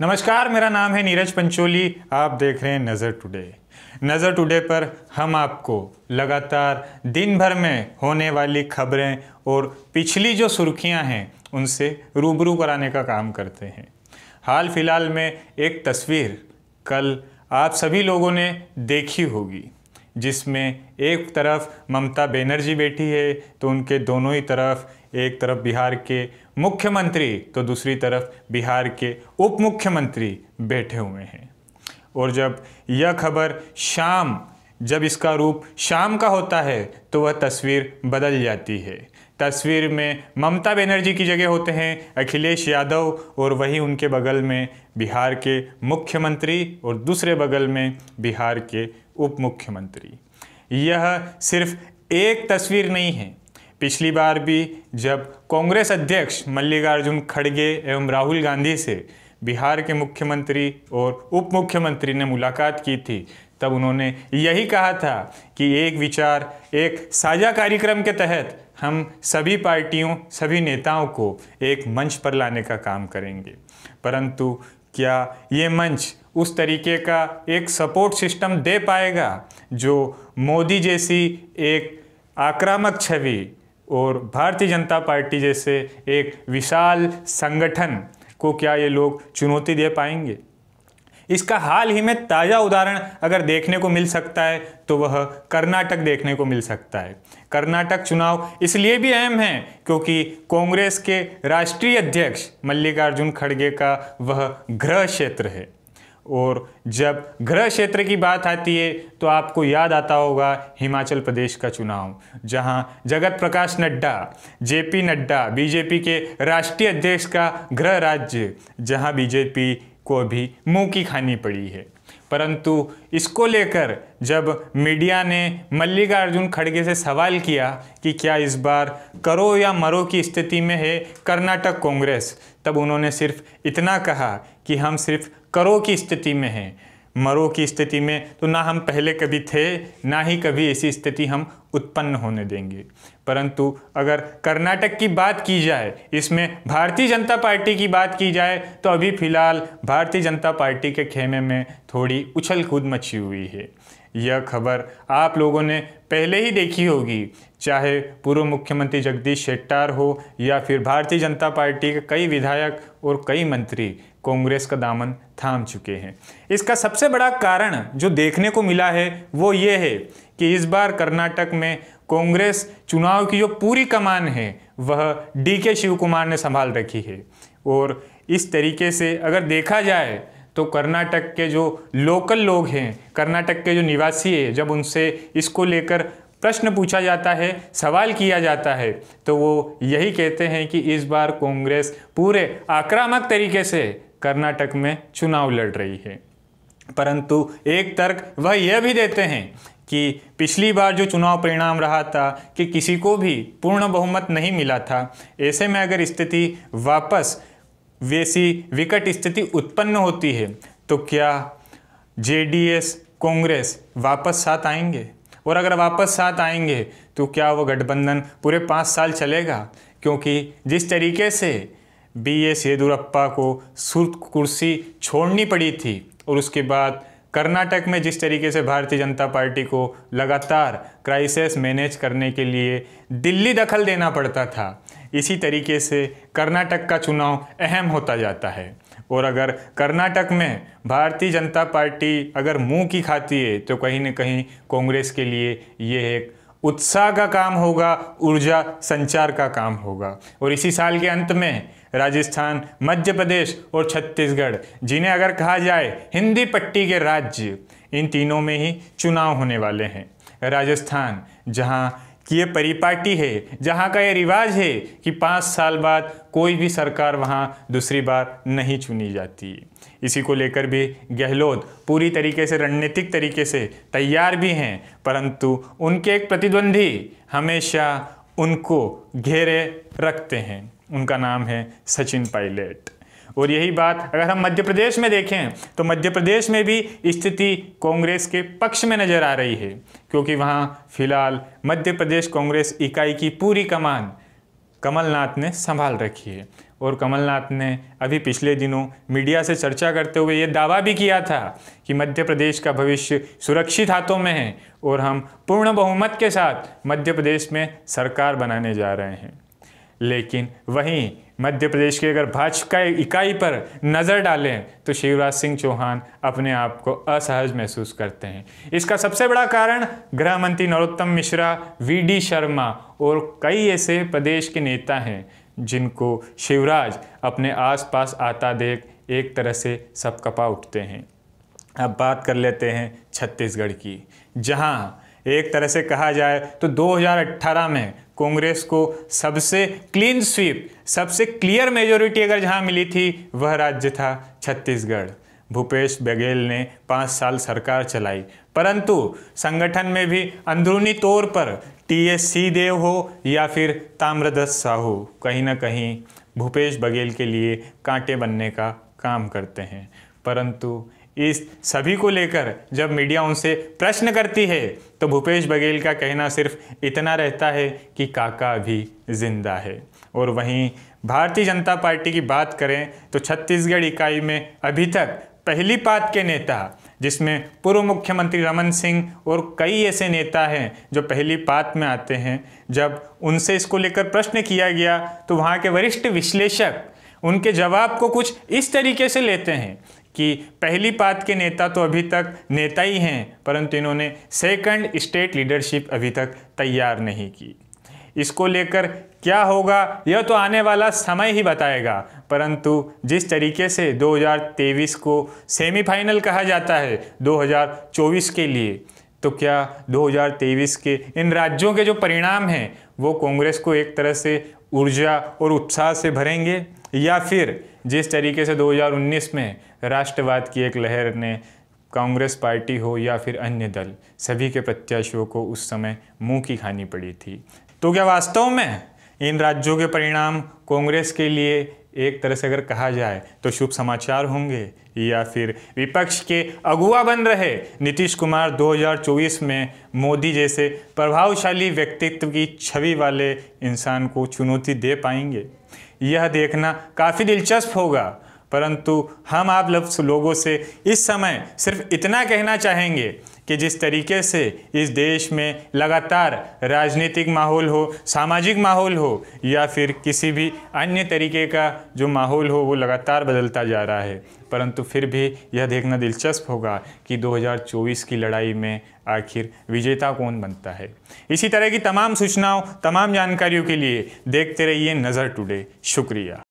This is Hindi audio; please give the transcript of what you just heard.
नमस्कार मेरा नाम है नीरज पंचोली आप देख रहे हैं नज़र टुडे नज़र टुडे पर हम आपको लगातार दिन भर में होने वाली खबरें और पिछली जो सुर्खियां हैं उनसे रूबरू कराने का काम करते हैं हाल फिलहाल में एक तस्वीर कल आप सभी लोगों ने देखी होगी जिसमें एक तरफ ममता बनर्जी बैठी है तो उनके दोनों ही तरफ एक तरफ बिहार के मुख्यमंत्री तो दूसरी तरफ बिहार के उप मुख्यमंत्री बैठे हुए हैं और जब यह खबर शाम जब इसका रूप शाम का होता है तो वह तस्वीर बदल जाती है तस्वीर में ममता बनर्जी की जगह होते हैं अखिलेश यादव और वहीं उनके बगल में बिहार के मुख्यमंत्री और दूसरे बगल में बिहार के उप मुख्यमंत्री यह सिर्फ एक तस्वीर नहीं है पिछली बार भी जब कांग्रेस अध्यक्ष मल्लिकार्जुन खड़गे एवं राहुल गांधी से बिहार के मुख्यमंत्री और उप मुख्यमंत्री ने मुलाकात की थी तब उन्होंने यही कहा था कि एक विचार एक साझा कार्यक्रम के तहत हम सभी पार्टियों सभी नेताओं को एक मंच पर लाने का काम करेंगे परंतु क्या ये मंच उस तरीके का एक सपोर्ट सिस्टम दे पाएगा जो मोदी जैसी एक आक्रामक छवि और भारतीय जनता पार्टी जैसे एक विशाल संगठन को क्या ये लोग चुनौती दे पाएंगे इसका हाल ही में ताज़ा उदाहरण अगर देखने को मिल सकता है तो वह कर्नाटक देखने को मिल सकता है कर्नाटक चुनाव इसलिए भी अहम है क्योंकि कांग्रेस के राष्ट्रीय अध्यक्ष मल्लिकार्जुन खड़गे का वह गृह क्षेत्र है और जब गृह क्षेत्र की बात आती है तो आपको याद आता होगा हिमाचल प्रदेश का चुनाव जहां जगत प्रकाश नड्डा जेपी नड्डा बीजेपी के राष्ट्रीय अध्यक्ष का गृह राज्य जहां बीजेपी को भी मुंह की खानी पड़ी है परंतु इसको लेकर जब मीडिया ने मल्लिकार्जुन खड़गे से सवाल किया कि क्या इस बार करो या मरो की स्थिति में है कर्नाटक कांग्रेस तब उन्होंने सिर्फ इतना कहा कि हम सिर्फ करो की स्थिति में है मरो की स्थिति में तो ना हम पहले कभी थे ना ही कभी ऐसी स्थिति हम उत्पन्न होने देंगे परंतु अगर कर्नाटक की बात की जाए इसमें भारतीय जनता पार्टी की बात की जाए तो अभी फिलहाल भारतीय जनता पार्टी के खेमे में थोड़ी उछल कूद मची हुई है यह खबर आप लोगों ने पहले ही देखी होगी चाहे पूर्व मुख्यमंत्री जगदीश शेट्टार हो या फिर भारतीय जनता पार्टी के कई विधायक और कई मंत्री कांग्रेस का दामन थाम चुके हैं इसका सबसे बड़ा कारण जो देखने को मिला है वो ये है कि इस बार कर्नाटक में कांग्रेस चुनाव की जो पूरी कमान है वह डी के शिव कुमार ने संभाल रखी है और इस तरीके से अगर देखा जाए तो कर्नाटक के जो लोकल लोग हैं कर्नाटक के जो निवासी है जब उनसे इसको लेकर प्रश्न पूछा जाता है सवाल किया जाता है तो वो यही कहते हैं कि इस बार कांग्रेस पूरे आक्रामक तरीके से कर्नाटक में चुनाव लड़ रही है परंतु एक तर्क वह यह भी देते हैं कि पिछली बार जो चुनाव परिणाम रहा था कि किसी को भी पूर्ण बहुमत नहीं मिला था ऐसे में अगर स्थिति वापस वैसी विकट स्थिति उत्पन्न होती है तो क्या जेडीएस कांग्रेस वापस साथ आएंगे और अगर वापस साथ आएंगे तो क्या वो गठबंधन पूरे पाँच साल चलेगा क्योंकि जिस तरीके से बी एस येदुरप्पा को सुर्ख कुर्सी छोड़नी पड़ी थी और उसके बाद कर्नाटक में जिस तरीके से भारतीय जनता पार्टी को लगातार क्राइसिस मैनेज करने के लिए दिल्ली दखल देना पड़ता था इसी तरीके से कर्नाटक का चुनाव अहम होता जाता है और अगर कर्नाटक में भारतीय जनता पार्टी अगर मुंह की खाती है तो कहीं ना कहीं कांग्रेस के लिए यह एक उत्साह का काम होगा ऊर्जा संचार का काम होगा और इसी साल के अंत में राजस्थान मध्य प्रदेश और छत्तीसगढ़ जिन्हें अगर कहा जाए हिंदी पट्टी के राज्य इन तीनों में ही चुनाव होने वाले हैं राजस्थान जहां कि ये परिपाटी है जहाँ का ये रिवाज है कि पाँच साल बाद कोई भी सरकार वहाँ दूसरी बार नहीं चुनी जाती इसी को लेकर भी गहलोत पूरी तरीके से रणनीतिक तरीके से तैयार भी हैं परंतु उनके एक प्रतिद्वंदी हमेशा उनको घेरे रखते हैं उनका नाम है सचिन पायलट और यही बात अगर हम मध्य प्रदेश में देखें तो मध्य प्रदेश में भी स्थिति कांग्रेस के पक्ष में नज़र आ रही है क्योंकि वहाँ फिलहाल मध्य प्रदेश कांग्रेस इकाई की पूरी कमान कमलनाथ ने संभाल रखी है और कमलनाथ ने अभी पिछले दिनों मीडिया से चर्चा करते हुए ये दावा भी किया था कि मध्य प्रदेश का भविष्य सुरक्षित हाथों में है और हम पूर्ण बहुमत के साथ मध्य प्रदेश में सरकार बनाने जा रहे हैं लेकिन वहीं मध्य प्रदेश की अगर भाजपा इकाई पर नज़र डालें तो शिवराज सिंह चौहान अपने आप को असहज महसूस करते हैं इसका सबसे बड़ा कारण गृह मंत्री नरोत्तम मिश्रा वीडी शर्मा और कई ऐसे प्रदेश के नेता हैं जिनको शिवराज अपने आसपास आता देख एक तरह से सब कपा उठते हैं अब बात कर लेते हैं छत्तीसगढ़ की जहाँ एक तरह से कहा जाए तो 2018 में कांग्रेस को सबसे क्लीन स्वीप सबसे क्लियर मेजोरिटी अगर जहां मिली थी वह राज्य था छत्तीसगढ़ भूपेश बघेल ने पाँच साल सरकार चलाई परंतु संगठन में भी अंदरूनी तौर पर टी एस सी देव हो या फिर ताम्रदत्त साहू कहीं ना कहीं भूपेश बघेल के लिए कांटे बनने का काम करते हैं परंतु इस सभी को लेकर जब मीडिया उनसे प्रश्न करती है तो भूपेश बघेल का कहना सिर्फ इतना रहता है कि काका अभी जिंदा है और वहीं भारतीय जनता पार्टी की बात करें तो छत्तीसगढ़ इकाई में अभी तक पहली पात के नेता जिसमें पूर्व मुख्यमंत्री रमन सिंह और कई ऐसे नेता हैं जो पहली पात में आते हैं जब उनसे इसको लेकर प्रश्न किया गया तो वहाँ के वरिष्ठ विश्लेषक उनके जवाब को कुछ इस तरीके से लेते हैं कि पहली पात के नेता तो अभी तक नेता ही हैं परंतु इन्होंने सेकंड स्टेट लीडरशिप अभी तक तैयार नहीं की इसको लेकर क्या होगा यह तो आने वाला समय ही बताएगा परंतु जिस तरीके से 2023 को सेमीफाइनल कहा जाता है 2024 के लिए तो क्या 2023 के इन राज्यों के जो परिणाम हैं वो कांग्रेस को एक तरह से ऊर्जा और उत्साह से भरेंगे या फिर जिस तरीके से 2019 में राष्ट्रवाद की एक लहर ने कांग्रेस पार्टी हो या फिर अन्य दल सभी के प्रत्याशियों को उस समय मुंह की खानी पड़ी थी तो क्या वास्तव में इन राज्यों के परिणाम कांग्रेस के लिए एक तरह से अगर कहा जाए तो शुभ समाचार होंगे या फिर विपक्ष के अगुआ बन रहे नीतीश कुमार 2024 में मोदी जैसे प्रभावशाली व्यक्तित्व की छवि वाले इंसान को चुनौती दे पाएंगे यह देखना काफ़ी दिलचस्प होगा परंतु हम आप लोगों से इस समय सिर्फ इतना कहना चाहेंगे कि जिस तरीके से इस देश में लगातार राजनीतिक माहौल हो सामाजिक माहौल हो या फिर किसी भी अन्य तरीके का जो माहौल हो वो लगातार बदलता जा रहा है परंतु फिर भी यह देखना दिलचस्प होगा कि 2024 की लड़ाई में आखिर विजेता कौन बनता है इसी तरह की तमाम सूचनाओं तमाम जानकारियों के लिए देखते रहिए नज़र टुडे शुक्रिया